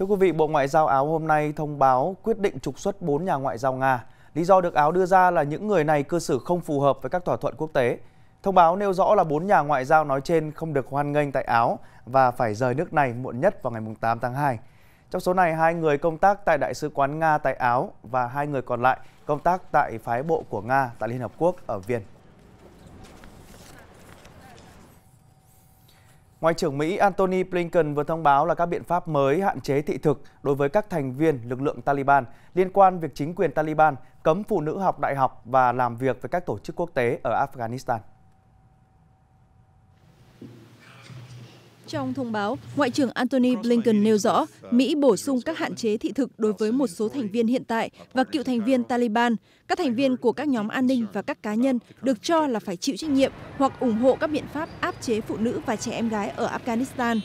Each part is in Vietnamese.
Thưa quý vị, Bộ Ngoại giao Áo hôm nay thông báo quyết định trục xuất 4 nhà ngoại giao Nga. Lý do được Áo đưa ra là những người này cư xử không phù hợp với các thỏa thuận quốc tế. Thông báo nêu rõ là 4 nhà ngoại giao nói trên không được hoan nghênh tại Áo và phải rời nước này muộn nhất vào ngày 8 tháng 2. Trong số này, hai người công tác tại Đại sứ quán Nga tại Áo và hai người còn lại công tác tại phái bộ của Nga tại Liên Hợp Quốc ở Viên. Ngoại trưởng Mỹ Antony Blinken vừa thông báo là các biện pháp mới hạn chế thị thực đối với các thành viên lực lượng Taliban liên quan việc chính quyền Taliban cấm phụ nữ học đại học và làm việc với các tổ chức quốc tế ở Afghanistan. trong thông báo ngoại trưởng antony blinken nêu rõ mỹ bổ sung các hạn chế thị thực đối với một số thành viên hiện tại và cựu thành viên taliban các thành viên của các nhóm an ninh và các cá nhân được cho là phải chịu trách nhiệm hoặc ủng hộ các biện pháp áp chế phụ nữ và trẻ em gái ở afghanistan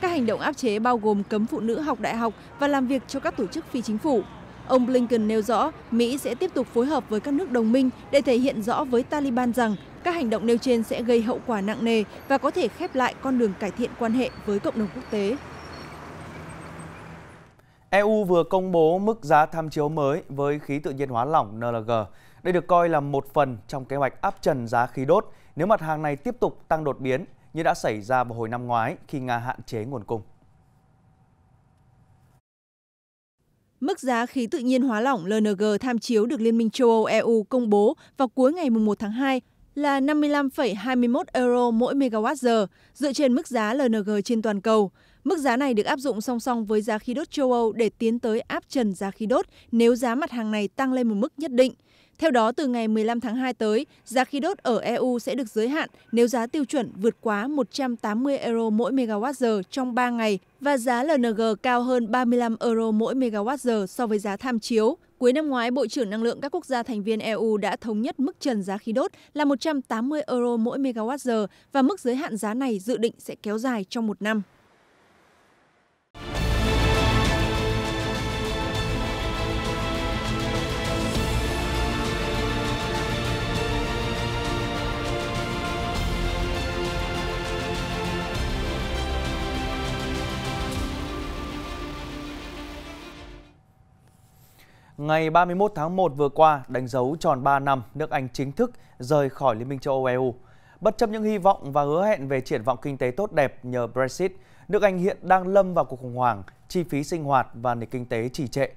các hành động áp chế bao gồm cấm phụ nữ học đại học và làm việc cho các tổ chức phi chính phủ ông blinken nêu rõ mỹ sẽ tiếp tục phối hợp với các nước đồng minh để thể hiện rõ với taliban rằng các hành động nêu trên sẽ gây hậu quả nặng nề và có thể khép lại con đường cải thiện quan hệ với cộng đồng quốc tế EU vừa công bố mức giá tham chiếu mới với khí tự nhiên hóa lỏng NLG. Đây được coi là một phần trong kế hoạch áp trần giá khí đốt nếu mặt hàng này tiếp tục tăng đột biến như đã xảy ra vào hồi năm ngoái khi Nga hạn chế nguồn cung. Mức giá khí tự nhiên hóa lỏng LNG tham chiếu được Liên minh châu Âu EU công bố vào cuối ngày 1 tháng 2 là 55,21 euro mỗi MWh, dựa trên mức giá LNG trên toàn cầu. Mức giá này được áp dụng song song với giá khí đốt châu Âu để tiến tới áp trần giá khí đốt nếu giá mặt hàng này tăng lên một mức nhất định. Theo đó, từ ngày 15 tháng 2 tới, giá khí đốt ở EU sẽ được giới hạn nếu giá tiêu chuẩn vượt quá 180 euro mỗi MWh trong 3 ngày và giá LNG cao hơn 35 euro mỗi MWh so với giá tham chiếu. Cuối năm ngoái, Bộ trưởng Năng lượng các quốc gia thành viên EU đã thống nhất mức trần giá khí đốt là 180 euro mỗi MWh và mức giới hạn giá này dự định sẽ kéo dài trong một năm. Ngày 31 tháng 1 vừa qua, đánh dấu tròn 3 năm nước Anh chính thức rời khỏi Liên minh châu Âu EU. Bất chấp những hy vọng và hứa hẹn về triển vọng kinh tế tốt đẹp nhờ Brexit, nước Anh hiện đang lâm vào cuộc khủng hoảng, chi phí sinh hoạt và nền kinh tế trì trệ.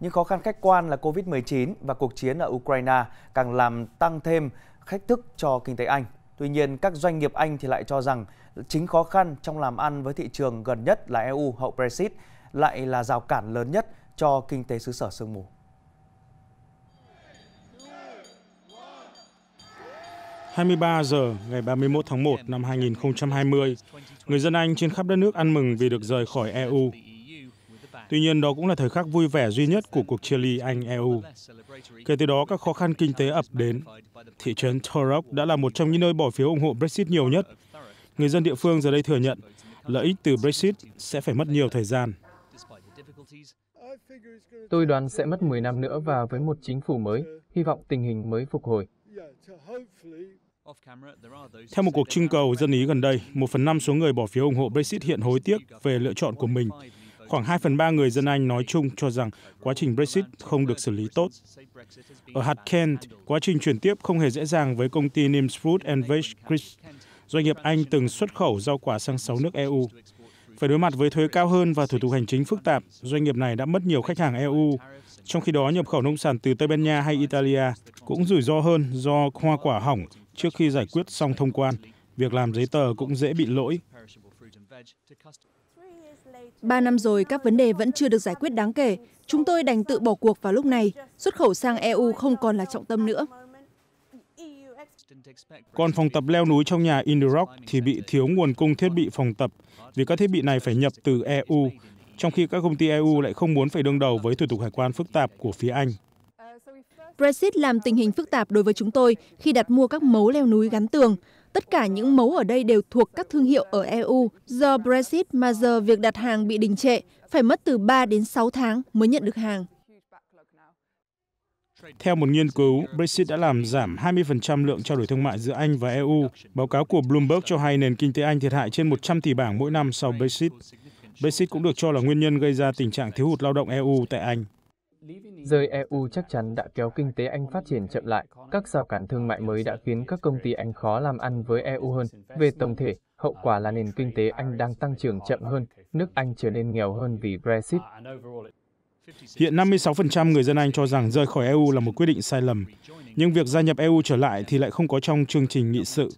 Những khó khăn khách quan là Covid-19 và cuộc chiến ở Ukraine càng làm tăng thêm thách thức cho kinh tế Anh. Tuy nhiên, các doanh nghiệp Anh thì lại cho rằng chính khó khăn trong làm ăn với thị trường gần nhất là EU hậu Brexit lại là rào cản lớn nhất cho kinh tế xứ sở sương mù. 23 giờ ngày 31 tháng 1 năm 2020, người dân Anh trên khắp đất nước ăn mừng vì được rời khỏi EU. Tuy nhiên, đó cũng là thời khắc vui vẻ duy nhất của cuộc chia ly Anh-EU. Kể từ đó, các khó khăn kinh tế ập đến. Thị trấn Torrock đã là một trong những nơi bỏ phiếu ủng hộ Brexit nhiều nhất. Người dân địa phương giờ đây thừa nhận lợi ích từ Brexit sẽ phải mất nhiều thời gian. Tôi đoán sẽ mất 10 năm nữa và với một chính phủ mới, hy vọng tình hình mới phục hồi. Theo một cuộc trưng cầu dân Ý gần đây, một phần năm số người bỏ phiếu ủng hộ Brexit hiện hối tiếc về lựa chọn của mình. Khoảng 2 phần 3 người dân Anh nói chung cho rằng quá trình Brexit không được xử lý tốt. Ở hạt Kent, quá trình chuyển tiếp không hề dễ dàng với công ty Nims Fruit and Veg doanh nghiệp Anh từng xuất khẩu rau quả sang 6 nước EU. Phải đối mặt với thuế cao hơn và thủ tục hành chính phức tạp, doanh nghiệp này đã mất nhiều khách hàng EU. Trong khi đó, nhập khẩu nông sản từ Tây Ban Nha hay Italia cũng rủi ro hơn do hoa quả hỏng trước khi giải quyết xong thông quan việc làm giấy tờ cũng dễ bị lỗi ba năm rồi các vấn đề vẫn chưa được giải quyết đáng kể chúng tôi đành tự bỏ cuộc vào lúc này xuất khẩu sang eu không còn là trọng tâm nữa còn phòng tập leo núi trong nhà Indurock thì bị thiếu nguồn cung thiết bị phòng tập vì các thiết bị này phải nhập từ EU, trong khi các công ty EU lại không muốn phải đương đầu với thủ tục hải quan phức tạp của phía Anh. Brexit làm tình hình phức tạp đối với chúng tôi khi đặt mua các mấu leo núi gắn tường. Tất cả những mấu ở đây đều thuộc các thương hiệu ở EU. Do Brexit mà giờ việc đặt hàng bị đình trệ, phải mất từ 3 đến 6 tháng mới nhận được hàng. Theo một nghiên cứu, Brexit đã làm giảm 20% lượng trao đổi thương mại giữa Anh và EU. Báo cáo của Bloomberg cho hay nền kinh tế Anh thiệt hại trên 100 tỷ bảng mỗi năm sau Brexit. Brexit cũng được cho là nguyên nhân gây ra tình trạng thiếu hụt lao động EU tại Anh. Rời EU chắc chắn đã kéo kinh tế Anh phát triển chậm lại. Các rào cản thương mại mới đã khiến các công ty Anh khó làm ăn với EU hơn. Về tổng thể, hậu quả là nền kinh tế Anh đang tăng trưởng chậm hơn, nước Anh trở nên nghèo hơn vì Brexit. Hiện 56% người dân Anh cho rằng rời khỏi EU là một quyết định sai lầm, nhưng việc gia nhập EU trở lại thì lại không có trong chương trình nghị sự.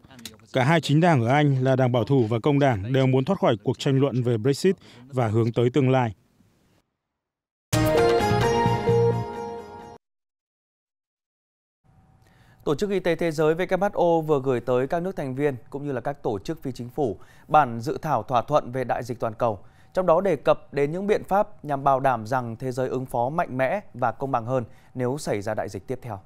Cả hai chính đảng ở Anh là Đảng Bảo thủ và Công đảng đều muốn thoát khỏi cuộc tranh luận về Brexit và hướng tới tương lai. Tổ chức Y tế Thế giới WHO vừa gửi tới các nước thành viên cũng như là các tổ chức phi chính phủ bản dự thảo thỏa thuận về đại dịch toàn cầu, trong đó đề cập đến những biện pháp nhằm bảo đảm rằng thế giới ứng phó mạnh mẽ và công bằng hơn nếu xảy ra đại dịch tiếp theo.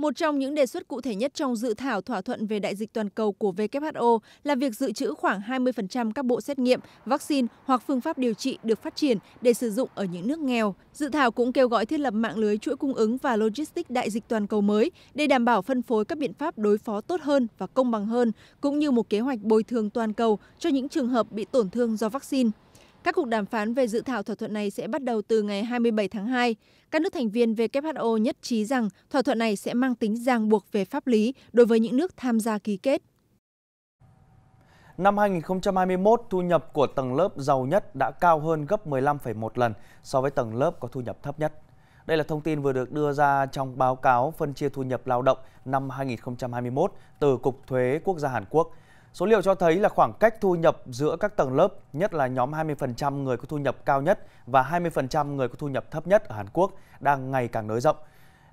Một trong những đề xuất cụ thể nhất trong dự thảo thỏa thuận về đại dịch toàn cầu của WHO là việc dự trữ khoảng 20% các bộ xét nghiệm, vaccine hoặc phương pháp điều trị được phát triển để sử dụng ở những nước nghèo. Dự thảo cũng kêu gọi thiết lập mạng lưới chuỗi cung ứng và logistics đại dịch toàn cầu mới để đảm bảo phân phối các biện pháp đối phó tốt hơn và công bằng hơn, cũng như một kế hoạch bồi thường toàn cầu cho những trường hợp bị tổn thương do vaccine. Các cuộc đàm phán về dự thảo thỏa thuận này sẽ bắt đầu từ ngày 27 tháng 2. Các nước thành viên WHO nhất trí rằng thỏa thuận này sẽ mang tính ràng buộc về pháp lý đối với những nước tham gia ký kết. Năm 2021, thu nhập của tầng lớp giàu nhất đã cao hơn gấp 15,1 lần so với tầng lớp có thu nhập thấp nhất. Đây là thông tin vừa được đưa ra trong báo cáo phân chia thu nhập lao động năm 2021 từ Cục Thuế Quốc gia Hàn Quốc – Số liệu cho thấy là khoảng cách thu nhập giữa các tầng lớp, nhất là nhóm 20% người có thu nhập cao nhất và 20% người có thu nhập thấp nhất ở Hàn Quốc đang ngày càng nới rộng.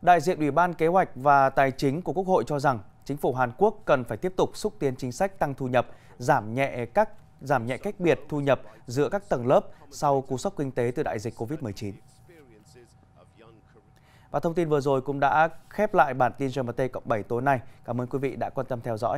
Đại diện Ủy ban Kế hoạch và Tài chính của Quốc hội cho rằng chính phủ Hàn Quốc cần phải tiếp tục xúc tiến chính sách tăng thu nhập, giảm nhẹ các giảm nhẹ cách biệt thu nhập giữa các tầng lớp sau cú sốc kinh tế từ đại dịch Covid-19. Và thông tin vừa rồi cũng đã khép lại bản tin GMT cộng 7 tối nay. Cảm ơn quý vị đã quan tâm theo dõi.